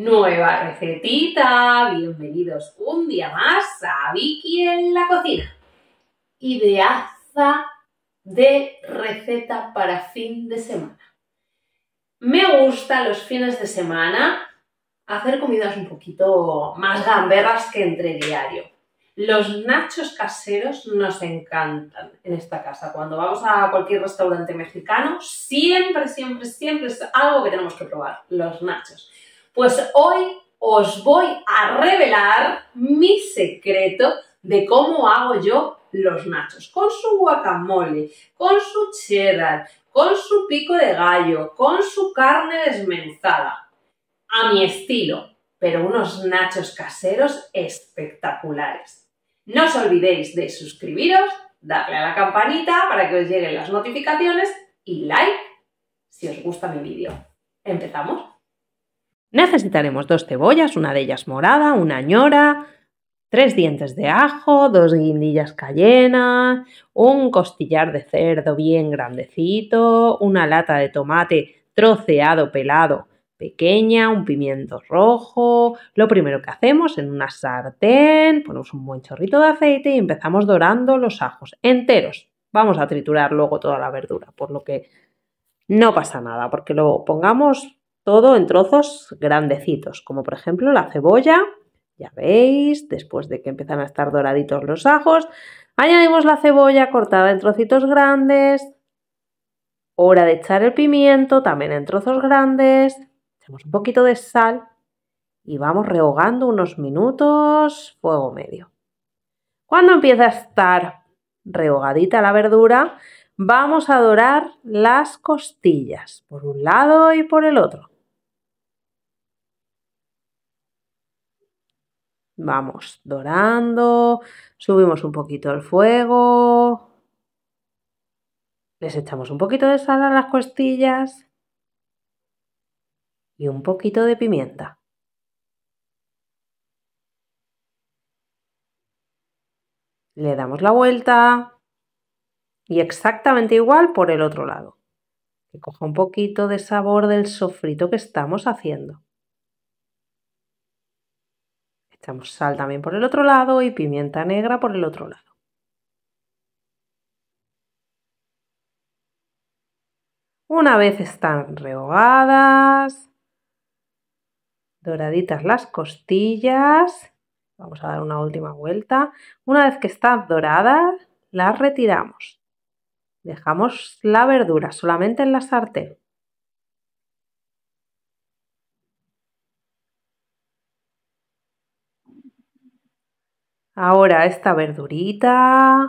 Nueva recetita, bienvenidos un día más a Vicky en la cocina. Ideaza de receta para fin de semana. Me gusta los fines de semana hacer comidas un poquito más gamberras que entre diario. Los nachos caseros nos encantan en esta casa. Cuando vamos a cualquier restaurante mexicano, siempre, siempre, siempre es algo que tenemos que probar, los nachos. Pues hoy os voy a revelar mi secreto de cómo hago yo los nachos, con su guacamole, con su cheddar, con su pico de gallo, con su carne desmenuzada a mi estilo, pero unos nachos caseros espectaculares. No os olvidéis de suscribiros, darle a la campanita para que os lleguen las notificaciones y like si os gusta mi vídeo. ¿Empezamos? Necesitaremos dos cebollas, una de ellas morada, una ñora, tres dientes de ajo, dos guindillas cayena, un costillar de cerdo bien grandecito, una lata de tomate troceado pelado pequeña, un pimiento rojo. Lo primero que hacemos en una sartén, ponemos un buen chorrito de aceite y empezamos dorando los ajos enteros. Vamos a triturar luego toda la verdura, por lo que no pasa nada, porque lo pongamos todo en trozos grandecitos, como por ejemplo la cebolla, ya veis, después de que empiezan a estar doraditos los ajos, añadimos la cebolla cortada en trocitos grandes, hora de echar el pimiento también en trozos grandes, echamos un poquito de sal y vamos rehogando unos minutos, fuego medio. Cuando empieza a estar rehogadita la verdura, vamos a dorar las costillas por un lado y por el otro. Vamos dorando, subimos un poquito el fuego, les echamos un poquito de sal a las costillas y un poquito de pimienta. Le damos la vuelta y exactamente igual por el otro lado. Que coja un poquito de sabor del sofrito que estamos haciendo. Echamos sal también por el otro lado y pimienta negra por el otro lado. Una vez están rehogadas, doraditas las costillas, vamos a dar una última vuelta. Una vez que están doradas, las retiramos. Dejamos la verdura solamente en la sartén. Ahora esta verdurita.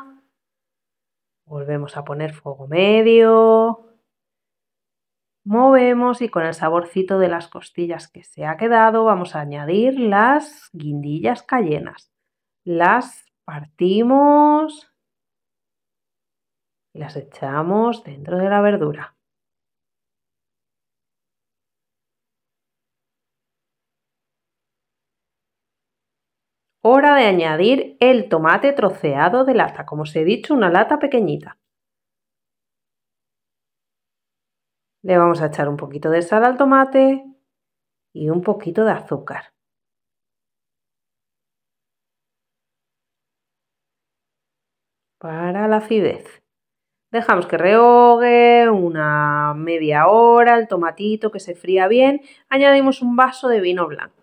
Volvemos a poner fuego medio. Movemos y con el saborcito de las costillas que se ha quedado vamos a añadir las guindillas cayenas. Las partimos y las echamos dentro de la verdura. Hora de añadir el tomate troceado de lata, como os he dicho, una lata pequeñita. Le vamos a echar un poquito de sal al tomate y un poquito de azúcar. Para la acidez. Dejamos que rehogue una media hora el tomatito que se fría bien. Añadimos un vaso de vino blanco.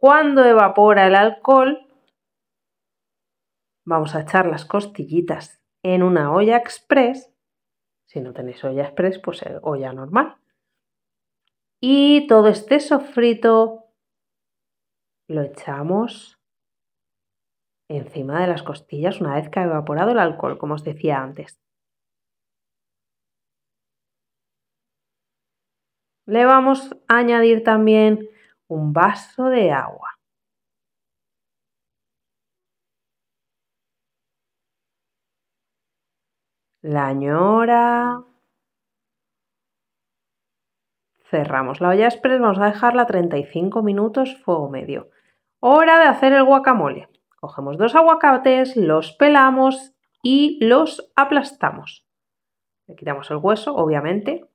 Cuando evapora el alcohol, vamos a echar las costillitas en una olla express. Si no tenéis olla express, pues eh, olla normal. Y todo este sofrito lo echamos encima de las costillas una vez que ha evaporado el alcohol, como os decía antes. Le vamos a añadir también un vaso de agua. La ñora. Cerramos la olla express, vamos a dejarla 35 minutos, fuego medio. Hora de hacer el guacamole. Cogemos dos aguacates, los pelamos y los aplastamos. Le quitamos el hueso, obviamente.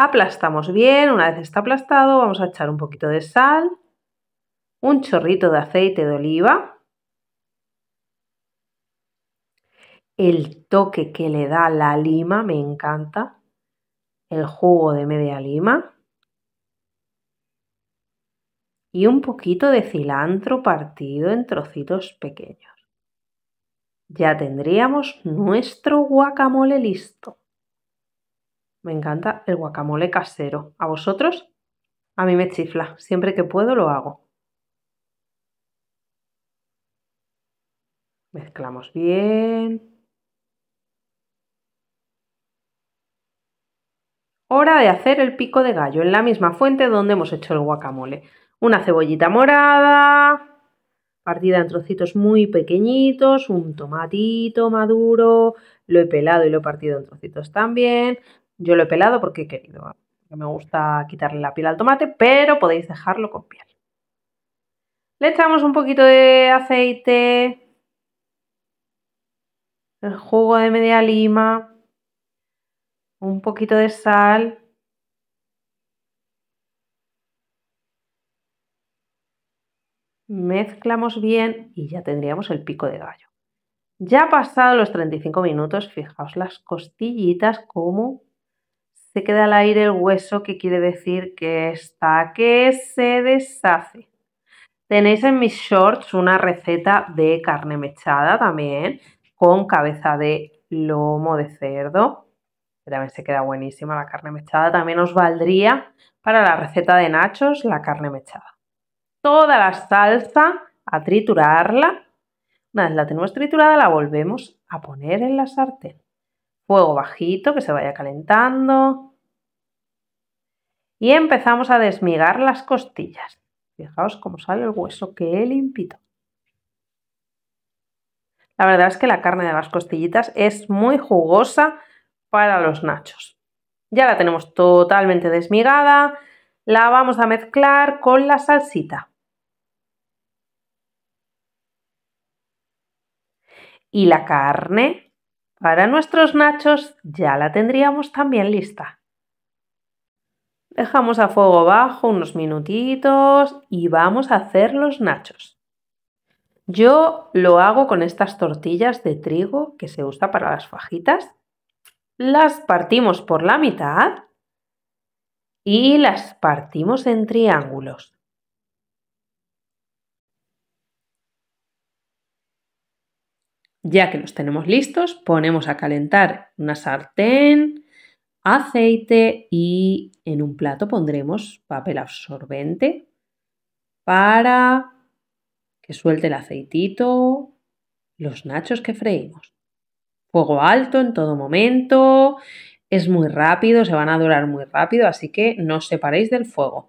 Aplastamos bien, una vez está aplastado vamos a echar un poquito de sal, un chorrito de aceite de oliva, el toque que le da la lima, me encanta, el jugo de media lima y un poquito de cilantro partido en trocitos pequeños. Ya tendríamos nuestro guacamole listo. Me encanta el guacamole casero. ¿A vosotros? A mí me chifla. Siempre que puedo lo hago. Mezclamos bien. Hora de hacer el pico de gallo en la misma fuente donde hemos hecho el guacamole. Una cebollita morada, partida en trocitos muy pequeñitos, un tomatito maduro, lo he pelado y lo he partido en trocitos también, yo lo he pelado porque he querido, me gusta quitarle la piel al tomate, pero podéis dejarlo con piel. Le echamos un poquito de aceite, el jugo de media lima, un poquito de sal. Mezclamos bien y ya tendríamos el pico de gallo. Ya pasado los 35 minutos, fijaos las costillitas como se queda al aire el hueso, que quiere decir que está, que se deshace. Tenéis en mis shorts una receta de carne mechada también, con cabeza de lomo de cerdo, también se queda buenísima la carne mechada. También os valdría para la receta de nachos la carne mechada. Toda la salsa a triturarla. Una vez la tenemos triturada, la volvemos a poner en la sartén fuego bajito que se vaya calentando. Y empezamos a desmigar las costillas. Fijaos cómo sale el hueso, que limpito. La verdad es que la carne de las costillitas es muy jugosa para los nachos. Ya la tenemos totalmente desmigada, la vamos a mezclar con la salsita. Y la carne para nuestros nachos ya la tendríamos también lista. Dejamos a fuego bajo unos minutitos y vamos a hacer los nachos. Yo lo hago con estas tortillas de trigo que se usa para las fajitas. Las partimos por la mitad y las partimos en triángulos. Ya que los tenemos listos, ponemos a calentar una sartén, aceite y en un plato pondremos papel absorbente para que suelte el aceitito, los nachos que freímos. Fuego alto en todo momento, es muy rápido, se van a dorar muy rápido, así que no os separéis del fuego.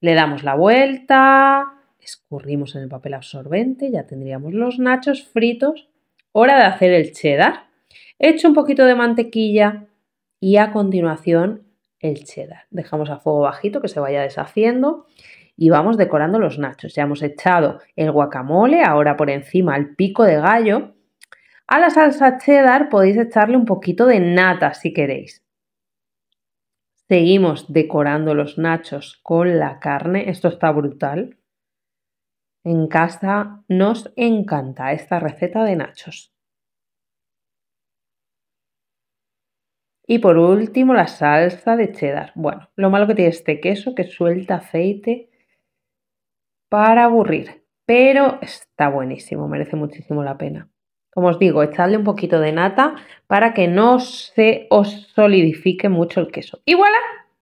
Le damos la vuelta, escurrimos en el papel absorbente, ya tendríamos los nachos fritos Hora de hacer el cheddar. He hecho un poquito de mantequilla y a continuación el cheddar. Dejamos a fuego bajito que se vaya deshaciendo y vamos decorando los nachos. Ya hemos echado el guacamole, ahora por encima el pico de gallo. A la salsa cheddar podéis echarle un poquito de nata si queréis. Seguimos decorando los nachos con la carne. Esto está brutal. En casa nos encanta esta receta de nachos. Y por último, la salsa de cheddar. Bueno, lo malo que tiene este queso que suelta aceite para aburrir, pero está buenísimo, merece muchísimo la pena. Como os digo, echadle un poquito de nata para que no se os solidifique mucho el queso. ¡Y voilà!